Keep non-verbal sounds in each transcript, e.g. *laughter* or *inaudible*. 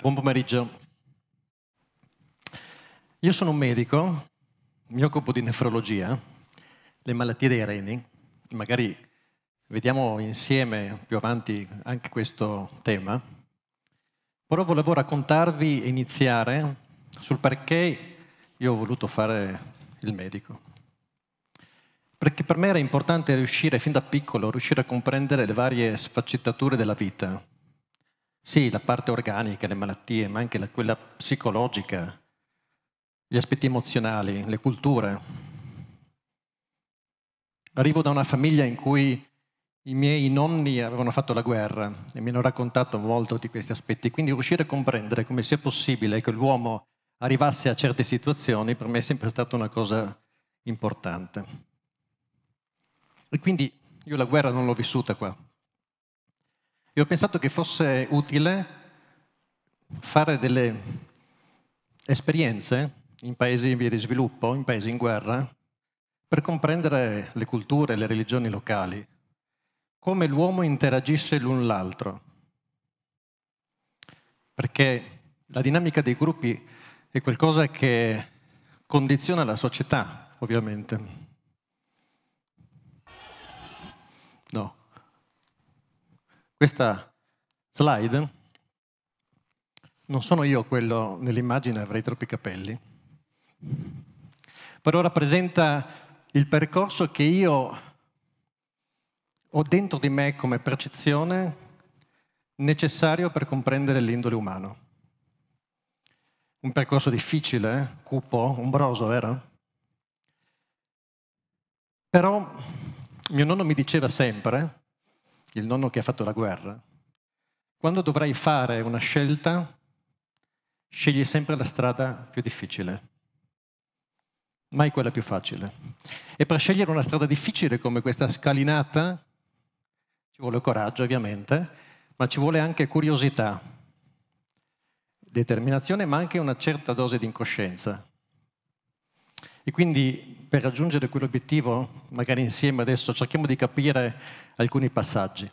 Buon pomeriggio. Io sono un medico, mi occupo di nefrologia, le malattie dei reni, magari vediamo insieme più avanti anche questo tema, però volevo raccontarvi e iniziare sul perché io ho voluto fare il medico. Perché per me era importante riuscire fin da piccolo, riuscire a comprendere le varie sfaccettature della vita, sì, la parte organica, le malattie, ma anche la, quella psicologica, gli aspetti emozionali, le culture. Arrivo da una famiglia in cui i miei nonni avevano fatto la guerra e mi hanno raccontato molto di questi aspetti, quindi riuscire a comprendere come sia possibile che l'uomo arrivasse a certe situazioni per me è sempre stata una cosa importante. E quindi io la guerra non l'ho vissuta qua, e ho pensato che fosse utile fare delle esperienze in paesi in via di sviluppo, in paesi in guerra, per comprendere le culture e le religioni locali, come l'uomo interagisce l'un l'altro. Perché la dinamica dei gruppi è qualcosa che condiziona la società, ovviamente. Questa slide, non sono io quello nell'immagine, avrei troppi capelli, però rappresenta il percorso che io ho dentro di me come percezione necessario per comprendere l'indole umano. Un percorso difficile, eh? cupo, ombroso, vero? Però mio nonno mi diceva sempre il nonno che ha fatto la guerra, quando dovrai fare una scelta, scegli sempre la strada più difficile, mai quella più facile. E per scegliere una strada difficile come questa scalinata, ci vuole coraggio ovviamente, ma ci vuole anche curiosità, determinazione, ma anche una certa dose di incoscienza. E quindi per raggiungere quell'obiettivo, magari insieme adesso cerchiamo di capire alcuni passaggi.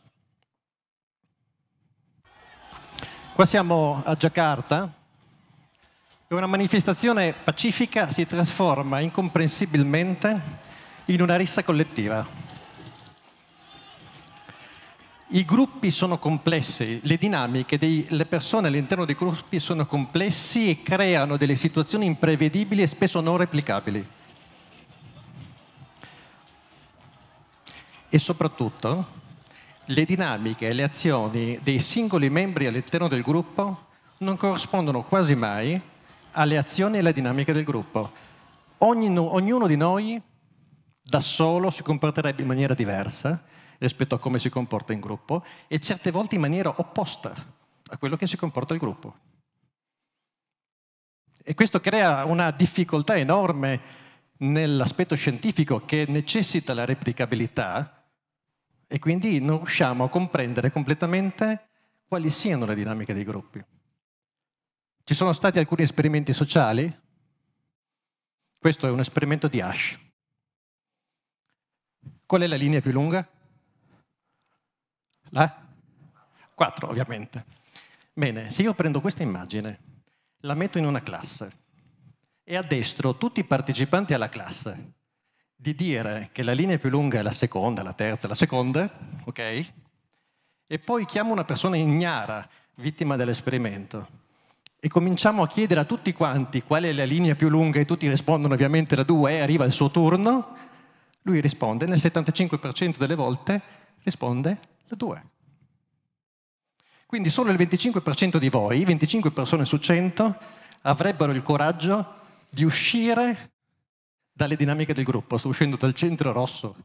Qua siamo a Giacarta e una manifestazione pacifica si trasforma incomprensibilmente in una rissa collettiva. I gruppi sono complessi, le dinamiche delle persone all'interno dei gruppi sono complessi e creano delle situazioni imprevedibili e spesso non replicabili. e soprattutto le dinamiche e le azioni dei singoli membri all'interno del gruppo non corrispondono quasi mai alle azioni e alle dinamiche del gruppo. Ognuno, ognuno di noi da solo si comporterebbe in maniera diversa rispetto a come si comporta in gruppo e certe volte in maniera opposta a quello che si comporta il gruppo. E questo crea una difficoltà enorme nell'aspetto scientifico che necessita la replicabilità, e quindi non riusciamo a comprendere completamente quali siano le dinamiche dei gruppi. Ci sono stati alcuni esperimenti sociali, questo è un esperimento di Ash. Qual è la linea più lunga? La 4, ovviamente. Bene, se io prendo questa immagine, la metto in una classe e addestro tutti i partecipanti alla classe di dire che la linea più lunga è la seconda, la terza, la seconda, ok? E poi chiamo una persona ignara, vittima dell'esperimento, e cominciamo a chiedere a tutti quanti qual è la linea più lunga e tutti rispondono ovviamente la 2 e eh, arriva il suo turno, lui risponde, nel 75% delle volte risponde la 2. Quindi solo il 25% di voi, 25 persone su 100, avrebbero il coraggio di uscire dalle dinamiche del gruppo. Sto uscendo dal centro rosso.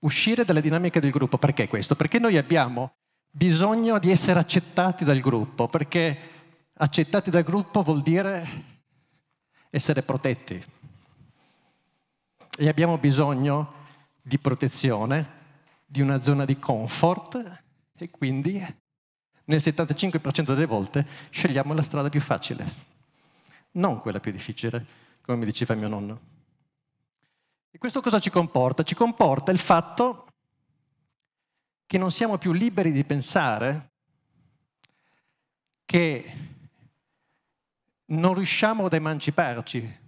Uscire dalle dinamiche del gruppo, perché questo? Perché noi abbiamo bisogno di essere accettati dal gruppo, perché accettati dal gruppo vuol dire essere protetti. E abbiamo bisogno di protezione, di una zona di comfort e quindi nel 75% delle volte scegliamo la strada più facile non quella più difficile, come mi diceva mio nonno. E questo cosa ci comporta? Ci comporta il fatto che non siamo più liberi di pensare, che non riusciamo ad emanciparci.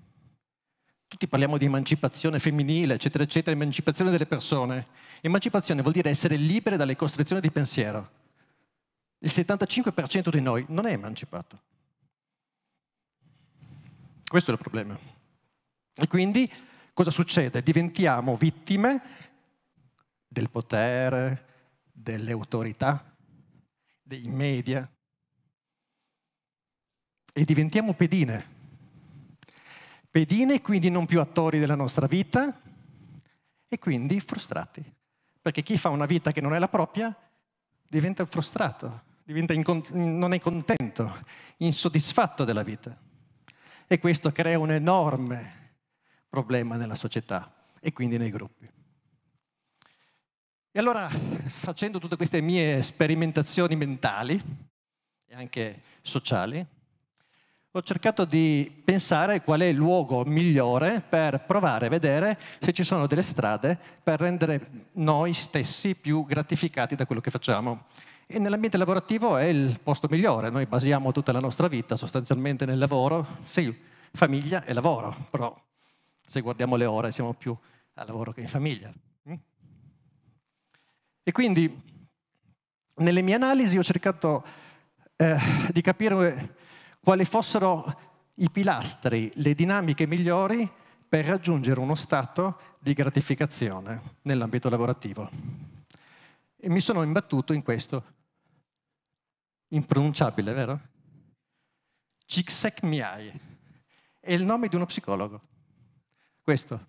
Tutti parliamo di emancipazione femminile, eccetera, eccetera, emancipazione delle persone. Emancipazione vuol dire essere libere dalle costrizioni di pensiero. Il 75% di noi non è emancipato questo è il problema. E quindi cosa succede? Diventiamo vittime del potere, delle autorità, dei media e diventiamo pedine. Pedine quindi non più attori della nostra vita e quindi frustrati. Perché chi fa una vita che non è la propria diventa frustrato, diventa non è contento, insoddisfatto della vita e questo crea un enorme problema nella società e quindi nei gruppi. E allora, facendo tutte queste mie sperimentazioni mentali e anche sociali, ho cercato di pensare qual è il luogo migliore per provare a vedere se ci sono delle strade per rendere noi stessi più gratificati da quello che facciamo e nell'ambiente lavorativo è il posto migliore, noi basiamo tutta la nostra vita sostanzialmente nel lavoro, sì, famiglia e lavoro, però se guardiamo le ore siamo più a lavoro che in famiglia. Mm? E quindi nelle mie analisi ho cercato eh, di capire quali fossero i pilastri, le dinamiche migliori per raggiungere uno stato di gratificazione nell'ambito lavorativo. E mi sono imbattuto in questo impronunciabile, vero? Csikszentmihalyi. Miai è il nome di uno psicologo. Questo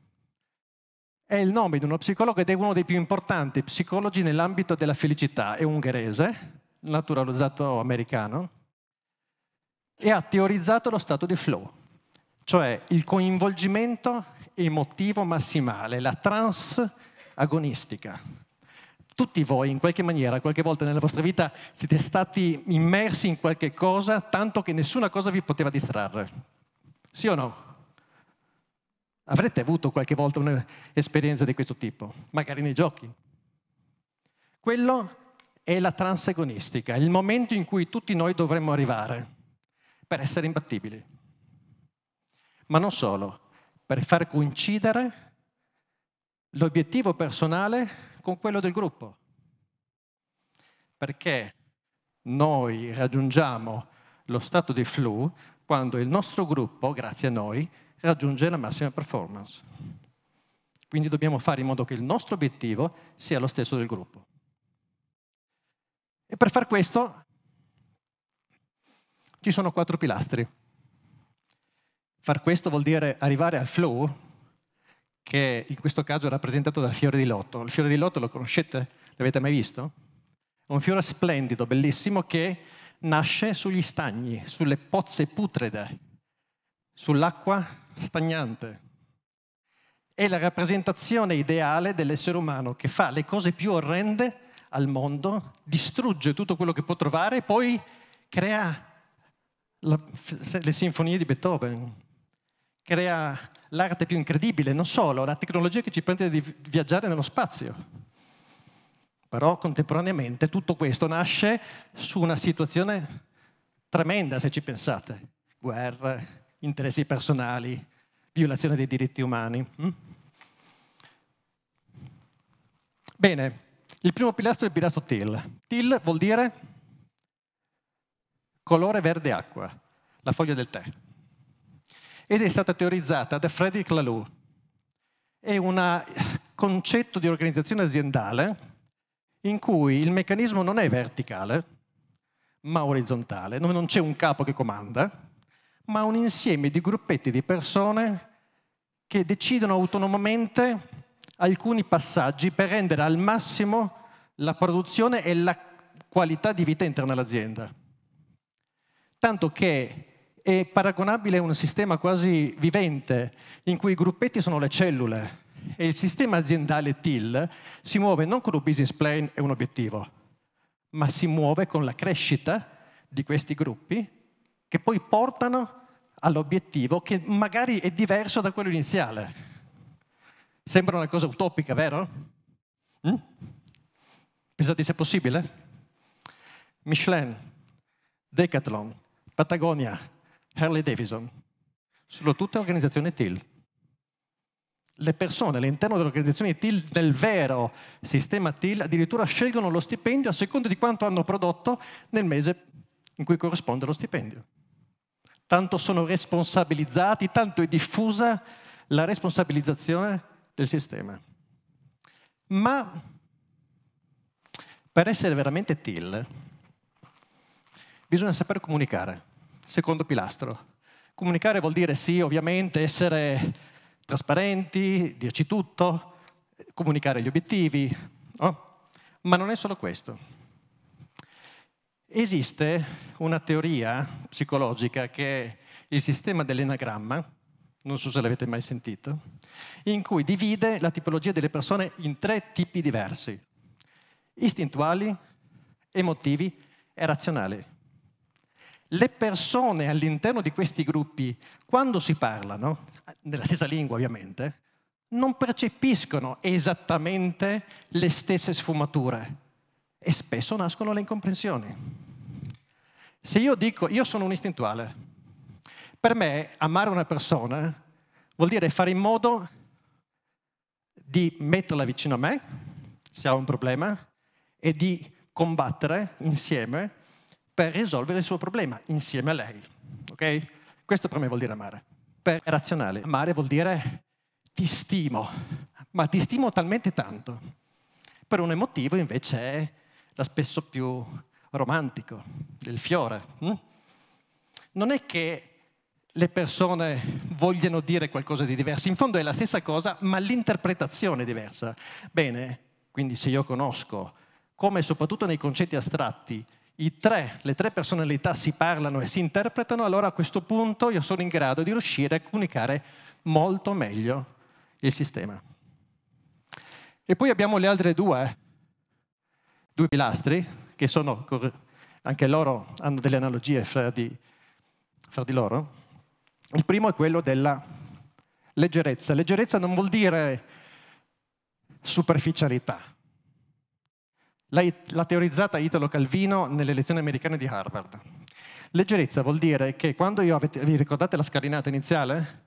è il nome di uno psicologo ed è uno dei più importanti psicologi nell'ambito della felicità. È ungherese, naturalizzato americano, e ha teorizzato lo stato di flow, cioè il coinvolgimento emotivo massimale, la trans agonistica. Tutti voi, in qualche maniera, qualche volta nella vostra vita siete stati immersi in qualche cosa tanto che nessuna cosa vi poteva distrarre. Sì o no? Avrete avuto qualche volta un'esperienza di questo tipo, magari nei giochi. Quello è la transagonistica, il momento in cui tutti noi dovremmo arrivare per essere imbattibili. Ma non solo, per far coincidere l'obiettivo personale con quello del gruppo. Perché noi raggiungiamo lo stato di flow quando il nostro gruppo, grazie a noi, raggiunge la massima performance. Quindi dobbiamo fare in modo che il nostro obiettivo sia lo stesso del gruppo. E per far questo ci sono quattro pilastri. Far questo vuol dire arrivare al flow che in questo caso è rappresentato dal fiore di lotto. Il fiore di lotto lo conoscete? L'avete mai visto? È un fiore splendido, bellissimo, che nasce sugli stagni, sulle pozze putride, sull'acqua stagnante. È la rappresentazione ideale dell'essere umano che fa le cose più orrende al mondo, distrugge tutto quello che può trovare e poi crea la, le sinfonie di Beethoven crea l'arte più incredibile, non solo, la tecnologia che ci permette di viaggiare nello spazio. Però contemporaneamente tutto questo nasce su una situazione tremenda, se ci pensate. Guerre, interessi personali, violazione dei diritti umani. Hm? Bene, il primo pilastro è il pilastro TIL. TIL vuol dire colore verde acqua, la foglia del tè ed è stata teorizzata da Frederick Laloux. È un concetto di organizzazione aziendale in cui il meccanismo non è verticale, ma orizzontale, non c'è un capo che comanda, ma un insieme di gruppetti di persone che decidono autonomamente alcuni passaggi per rendere al massimo la produzione e la qualità di vita interna all'azienda. Tanto che è paragonabile a un sistema quasi vivente, in cui i gruppetti sono le cellule e il sistema aziendale TIL si muove non con un business plan e un obiettivo, ma si muove con la crescita di questi gruppi che poi portano all'obiettivo che magari è diverso da quello iniziale. Sembra una cosa utopica, vero? Mm? Pensate è possibile? Michelin, Decathlon, Patagonia, Harley Davidson, sono tutte organizzazioni TIL. Le persone all'interno dell'organizzazione TIL, del vero sistema TIL, addirittura scelgono lo stipendio a seconda di quanto hanno prodotto nel mese in cui corrisponde lo stipendio. Tanto sono responsabilizzati, tanto è diffusa la responsabilizzazione del sistema. Ma per essere veramente TIL bisogna saper comunicare. Secondo pilastro. Comunicare vuol dire sì, ovviamente, essere trasparenti, dirci tutto, comunicare gli obiettivi, no? ma non è solo questo. Esiste una teoria psicologica che è il sistema dell'enagramma, non so se l'avete mai sentito, in cui divide la tipologia delle persone in tre tipi diversi, istintuali, emotivi e razionali le persone all'interno di questi gruppi, quando si parlano, nella stessa lingua ovviamente, non percepiscono esattamente le stesse sfumature e spesso nascono le incomprensioni. Se io dico io sono un istintuale, per me amare una persona vuol dire fare in modo di metterla vicino a me, se ha un problema, e di combattere insieme per risolvere il suo problema insieme a lei. Okay? Questo per me vuol dire amare. Per razionale, amare vuol dire ti stimo, ma ti stimo talmente tanto. Per un emotivo invece è la spesso più romantico, il fiore. Hm? Non è che le persone vogliano dire qualcosa di diverso, in fondo è la stessa cosa, ma l'interpretazione è diversa. Bene, quindi se io conosco come soprattutto nei concetti astratti tre, le tre personalità si parlano e si interpretano, allora a questo punto io sono in grado di riuscire a comunicare molto meglio il sistema. E poi abbiamo le altre due, eh. due pilastri, che sono, anche loro hanno delle analogie fra di, fra di loro. Il primo è quello della leggerezza. Leggerezza non vuol dire superficialità, L'ha teorizzata Italo Calvino nelle lezioni americane di Harvard. Leggerezza vuol dire che quando io, avete, vi ricordate la scalinata iniziale?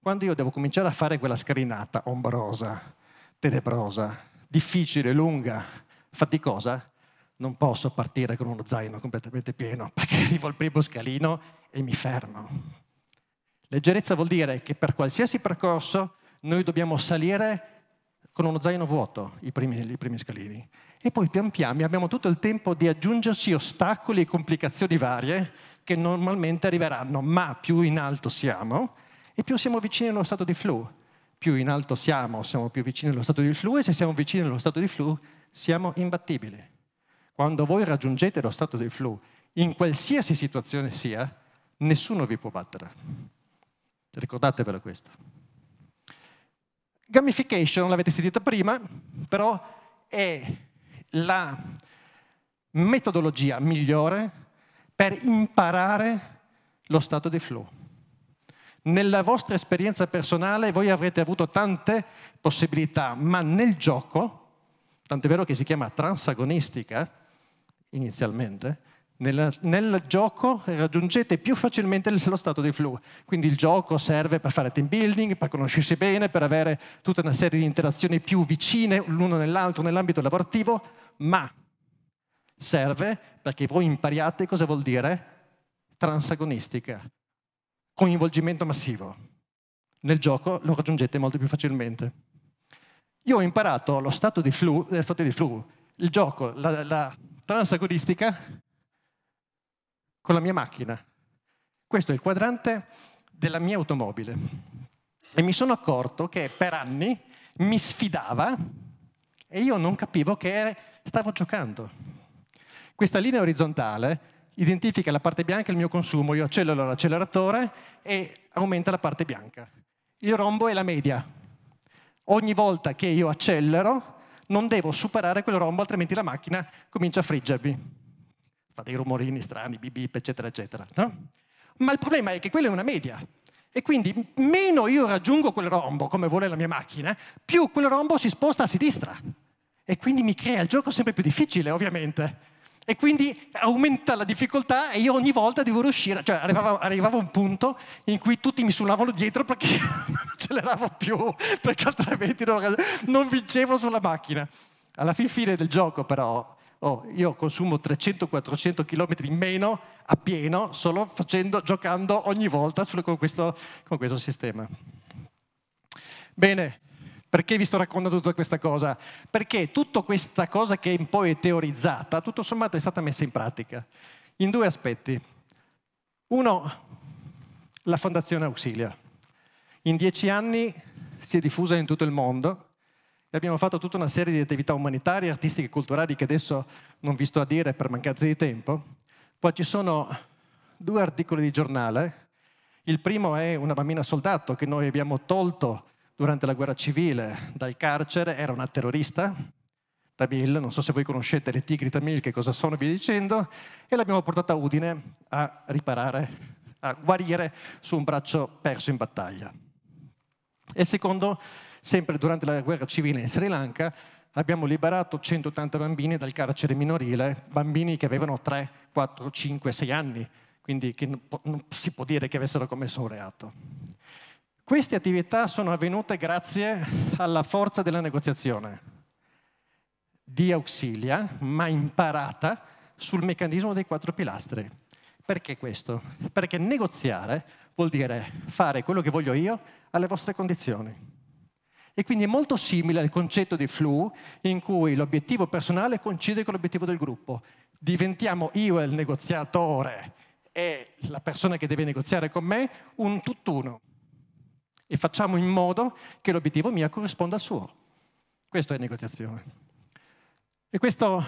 Quando io devo cominciare a fare quella scalinata ombrosa, tenebrosa, difficile, lunga, faticosa, non posso partire con uno zaino completamente pieno perché *laughs* arrivo al primo scalino e mi fermo. Leggerezza vuol dire che per qualsiasi percorso noi dobbiamo salire con uno zaino vuoto i primi, i primi scalini e poi pian piano abbiamo tutto il tempo di aggiungerci ostacoli e complicazioni varie che normalmente arriveranno, ma più in alto siamo e più siamo vicini allo stato di flu. Più in alto siamo, siamo più vicini allo stato di flu e se siamo vicini allo stato di flu siamo imbattibili. Quando voi raggiungete lo stato di flu, in qualsiasi situazione sia, nessuno vi può battere. Ricordatevelo questo. Gamification l'avete sentita prima, però è la metodologia migliore per imparare lo stato di flow. Nella vostra esperienza personale voi avrete avuto tante possibilità, ma nel gioco, tanto è vero che si chiama transagonistica inizialmente, nel, nel, gioco raggiungete più facilmente *laughs* lo stato di flow. Quindi il gioco serve per fare team building, per conoscersi bene, per avere tutta una serie di interazioni più vicine l'uno nell'altro nell'ambito lavorativo, ma serve perché voi impariate cosa vuol dire transagonistica, coinvolgimento massivo. Nel gioco lo raggiungete molto più facilmente. Io ho imparato lo stato di flu, eh, stato di flu il gioco, la, la transagonistica con la mia macchina. Questo è il quadrante della mia automobile. E mi sono accorto che per anni mi sfidava e io non capivo che stavo giocando. Questa linea orizzontale identifica la parte bianca e il mio consumo, io accelero l'acceleratore e aumenta la parte bianca. Il rombo è la media. Ogni volta che io accelero non devo superare quel rombo, altrimenti la macchina comincia a friggermi. Fa dei rumorini strani, bip bip, eccetera, eccetera. No? Ma il problema è che quella è una media. E quindi meno io raggiungo quel rombo, come vuole la mia macchina, più quel rombo si sposta a sinistra e quindi mi crea il gioco sempre più difficile, ovviamente. E quindi aumenta la difficoltà e io ogni volta devo riuscire, cioè arrivavo, arrivavo a un punto in cui tutti mi sullavano dietro perché *laughs* non acceleravo più, perché altrimenti non, non vincevo sulla macchina. Alla fin fine del gioco però oh, io consumo 300-400 km in meno a pieno solo facendo, giocando ogni volta con questo, con questo sistema. Bene, perché vi sto raccontando tutta questa cosa? Perché tutta questa cosa che un po' è teorizzata, tutto sommato è stata messa in pratica in due aspetti. Uno, la Fondazione Auxilia. In dieci anni si è diffusa in tutto il mondo e abbiamo fatto tutta una serie di attività umanitarie, artistiche e culturali che adesso non vi sto a dire per mancanza di tempo. Poi ci sono due articoli di giornale. Il primo è una bambina soldato che noi abbiamo tolto durante la guerra civile dal carcere, era una terrorista, Tamil, non so se voi conoscete le tigri Tamil, che cosa sono e dicendo, e l'abbiamo portata a Udine a riparare, a guarire su un braccio perso in battaglia. E secondo, sempre durante la guerra civile in Sri Lanka, abbiamo liberato 180 bambini dal carcere minorile, bambini che avevano 3, 4, 5, 6 anni, quindi che non si può dire che avessero commesso un reato. Queste attività sono avvenute grazie alla forza della negoziazione di Auxilia, ma imparata sul meccanismo dei quattro pilastri. Perché questo? Perché negoziare vuol dire fare quello che voglio io alle vostre condizioni. E quindi è molto simile al concetto di flu in cui l'obiettivo personale coincide con l'obiettivo del gruppo. Diventiamo io e il negoziatore e la persona che deve negoziare con me un tutt'uno e facciamo in modo che l'obiettivo mio corrisponda al suo. Questo è negoziazione. E questo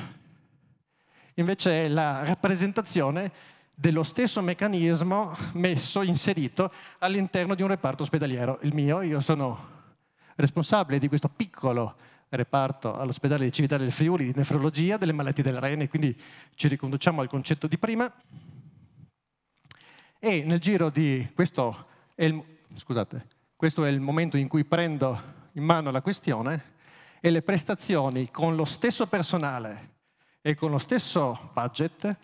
invece è la rappresentazione dello stesso meccanismo messo, inserito all'interno di un reparto ospedaliero. Il mio, io sono responsabile di questo piccolo reparto all'ospedale di Civitale del Friuli di nefrologia delle malattie della rene, quindi ci riconduciamo al concetto di prima. E nel giro di questo, è il, scusate, questo è il momento in cui prendo in mano la questione e le prestazioni con lo stesso personale e con lo stesso budget,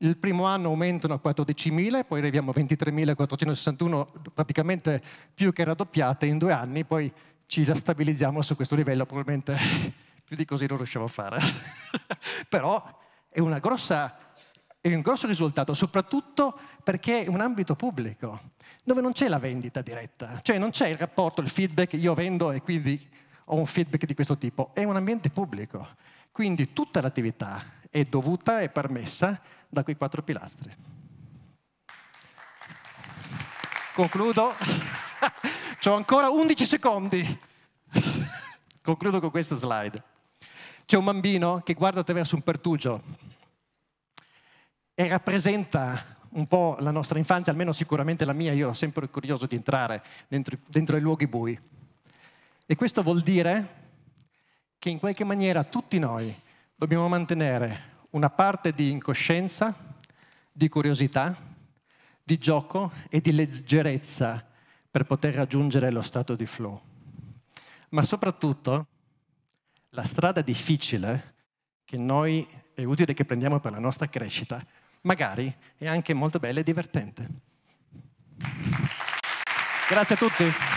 il primo anno aumentano a 14.000, poi arriviamo a 23.461, praticamente più che raddoppiate in due anni, poi ci stabilizziamo su questo livello, probabilmente *laughs* più di così non riusciamo a fare. *laughs* Però è una grossa è un grosso risultato, soprattutto perché è un ambito pubblico, dove non c'è la vendita diretta, cioè non c'è il rapporto, il feedback, io vendo e quindi ho un feedback di questo tipo, è un ambiente pubblico. Quindi tutta l'attività è dovuta e permessa da quei quattro pilastri. Concludo, *laughs* ho ancora 11 secondi. Concludo con questa slide. C'è un bambino che guarda attraverso un pertugio e rappresenta un po' la nostra infanzia, almeno sicuramente la mia, io ero sempre curioso di entrare dentro, dentro i luoghi bui. E questo vuol dire che in qualche maniera tutti noi dobbiamo mantenere una parte di incoscienza, di curiosità, di gioco e di leggerezza per poter raggiungere lo stato di flow. Ma soprattutto la strada difficile che noi è utile che prendiamo per la nostra crescita magari è anche molto bella e divertente. Grazie a tutti.